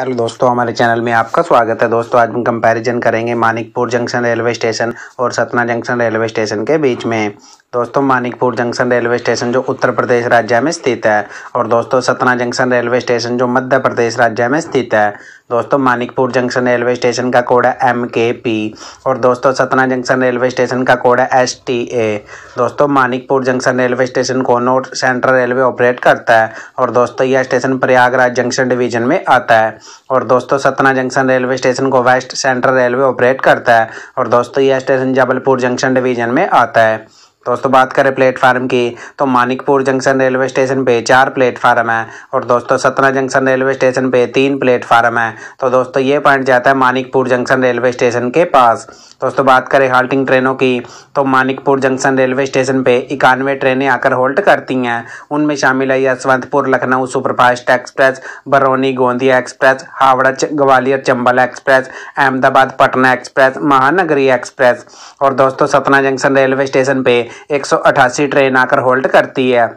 hello दोस्तों हमारे channel में आपका स्वागत है दोस्तों आज हम कंपैरिजन करेंगे मानिकपुर जंक्शन रेलवे स्टेशन और सतना जंक्शन रेलवे स्टेशन के बीच में दोस्तों मानिकपुर जंक्शन रेलवे स्टेशन जो उत्तर प्रदेश राज्य में स्थित है और दोस्तों सतना जंक्शन रेलवे स्टेशन जो मध्य प्रदेश राज्य में स्थित है दोस्तों मानिकपुर जंक्शन रेलवे स्टेशन का कोड है एम के पी और दोस्तों सतना जंक्शन रेलवे स्टेशन का कोड है एस टी ए दोस्तों मानिकपुर जंक्शन रेलवे स्टेशन को नॉर्थ सेंट्रल रेलवे ऑपरेट करता है और दोस्तों यह स्टेशन प्रयागराज जंक्शन डिवीजन में आता है और दोस्तों सतना जंक्शन रेलवे स्टेशन को वेस्ट सेंट्रल रेलवे ऑपरेट करता है और दोस्तों यह स्टेशन जबलपुर जंक्शन डिवीजन में आता है दोस्तों बात करें प्लेटफार्म की तो मानिकपुर जंक्शन रेलवे स्टेशन पे चार प्लेटफार्म है और दोस्तों सतना जंक्शन रेलवे स्टेशन पे तीन प्लेटफार्म है तो दोस्तों ये पॉइंट जाता है मानिकपुर जंक्शन रेलवे स्टेशन के पास दोस्तों बात करें हाल्टिंग ट्रेनों की तो मानिकपुर जंक्शन रेलवे स्टेशन पे इक्यानवे ट्रेनें आकर होल्ट करती हैं उनमें शामिल है Yesvantpur Lucknow superfast express Barauni Gondia express Howrah Gwalior Chambal express Ahmedabad Patna express Mahanagari express और दोस्तों सतना जंक्शन रेलवे स्टेशन पे एक ट्रेन आकर होल्ट करती है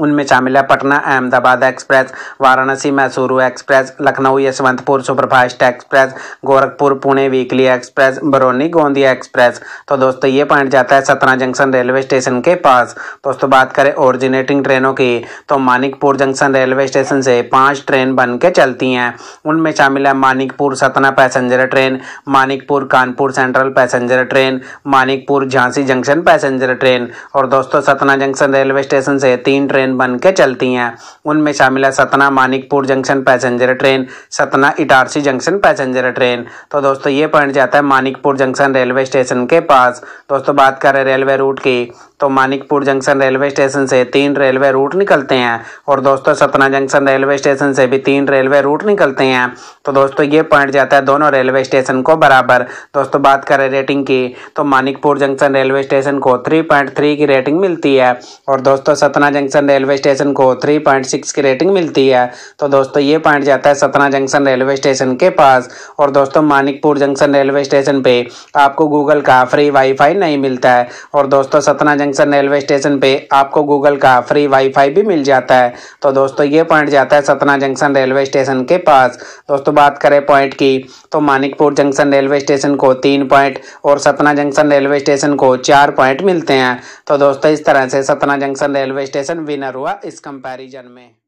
उनमें शामिल है Patna Ahmedabad express Varanasi Mysuru express Lucknow Yesvantpur superfast express Gorakhpur Pune weekly express Barauni Gondia express तो दोस्तों ये पॉइंट जाता है सतना जंक्शन रेलवे स्टेशन के पास दोस्तों बात करें ओरिजिनेटिंग ट्रेनों की तो मानिकपुर जंक्शन रेलवे स्टेशन से पाँच ट्रेन बन के चलती हैं उनमें शामिल है Manikpur Satna passenger train Manikpur Kanpur Central passenger train Manikpur Jhansi junction passenger train और दोस्तों सतना जंक्शन रेलवे स्टेशन से तीन ट्रेन बन के चलती हैं उनमें शामिल है Satna Manikpur junction passenger train Satna Itarsi junction passenger train तो दोस्तों ये पॉइंट जाता है मानिकपुर जंक्शन रेलवे स्टेशन के पास दोस्तों बात करें रेलवे रूट की तो मानिकपुर जंक्शन रेलवे स्टेशन से तीन रेलवे रूट निकलते हैं और दोस्तों सतना जंक्शन रेलवे स्टेशन से भी तीन रेलवे रूट निकलते हैं तो दोस्तों ये पॉइंट जाता है दोनों रेलवे स्टेशन को बराबर दोस्तों बात करें रेटिंग की तो मानिकपुर जंक्शन रेलवे स्टेशन को थ्री की रेटिंग मिलती है और दोस्तों सतना जंक्शन रेलवे स्टेशन को थ्री की रेटिंग मिलती है तो दोस्तों ये पॉइंट जाता है सतना जंक्शन रेलवे स्टेशन के पास और दोस्तों मानिकपुर जंक्शन रेलवे स्टेशन पर आपको गूगल का फ्री वाई नहीं मिलता है और दोस्तों सतना जंक्शन रेलवे स्टेशन पे आपको गूगल का फ्री वाईफाई भी मिल जाता है तो दोस्तों ये पॉइंट जाता है सतना जंक्शन रेलवे स्टेशन के पास दोस्तों बात करें पॉइंट की तो मानिकपुर जंक्शन रेलवे स्टेशन को तीन पॉइंट और सतना जंक्शन रेलवे स्टेशन को चार पॉइंट मिलते हैं तो दोस्तों इस तरह से Satna junction railway station winner हुआ इस कंपेरिजन में